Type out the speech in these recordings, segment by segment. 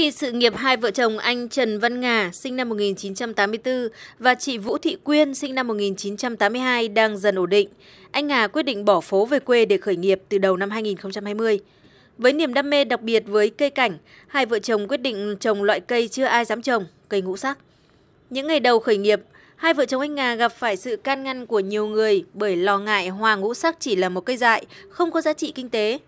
khi sự nghiệp hai vợ chồng anh Trần Văn Ngà sinh năm 1984 và chị Vũ Thị Quyên sinh năm 1982 đang dần ổn định, anh Ngà quyết định bỏ phố về quê để khởi nghiệp từ đầu năm 2020. Với niềm đam mê đặc biệt với cây cảnh, hai vợ chồng quyết định trồng loại cây chưa ai dám trồng, cây ngũ sắc. Những ngày đầu khởi nghiệp, hai vợ chồng anh Ngà gặp phải sự can ngăn của nhiều người bởi lo ngại hoa ngũ sắc chỉ là một cây dại, không có giá trị kinh tế –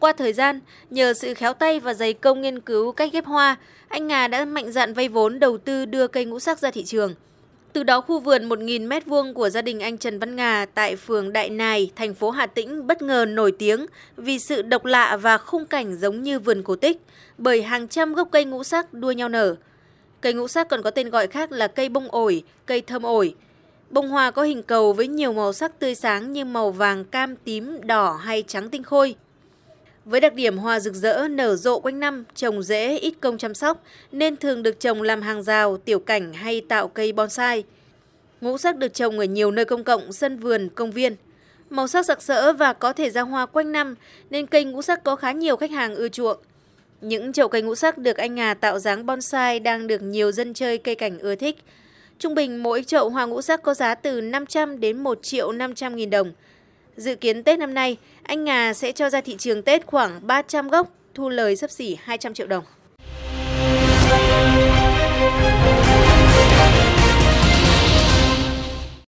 qua thời gian, nhờ sự khéo tay và dày công nghiên cứu cách ghép hoa, anh Nga đã mạnh dạn vay vốn đầu tư đưa cây ngũ sắc ra thị trường. Từ đó khu vườn 1.000 m2 của gia đình anh Trần Văn Ngà tại phường Đại Nài, thành phố Hà Tĩnh bất ngờ nổi tiếng vì sự độc lạ và khung cảnh giống như vườn cổ tích bởi hàng trăm gốc cây ngũ sắc đua nhau nở. Cây ngũ sắc còn có tên gọi khác là cây bông ổi, cây thơm ổi. Bông hoa có hình cầu với nhiều màu sắc tươi sáng như màu vàng, cam, tím, đỏ hay trắng tinh khôi. Với đặc điểm hoa rực rỡ, nở rộ quanh năm, trồng dễ, ít công chăm sóc, nên thường được trồng làm hàng rào, tiểu cảnh hay tạo cây bonsai. Ngũ sắc được trồng ở nhiều nơi công cộng, sân vườn, công viên. Màu sắc sặc sỡ và có thể ra hoa quanh năm, nên cây ngũ sắc có khá nhiều khách hàng ưa chuộng. Những chậu cây ngũ sắc được anh Ngà tạo dáng bonsai đang được nhiều dân chơi cây cảnh ưa thích. Trung bình mỗi chậu hoa ngũ sắc có giá từ 500 đến 1 triệu 500 nghìn đồng – Dự kiến Tết năm nay, anh Ngà sẽ cho ra thị trường Tết khoảng 300 gốc, thu lời sấp xỉ 200 triệu đồng.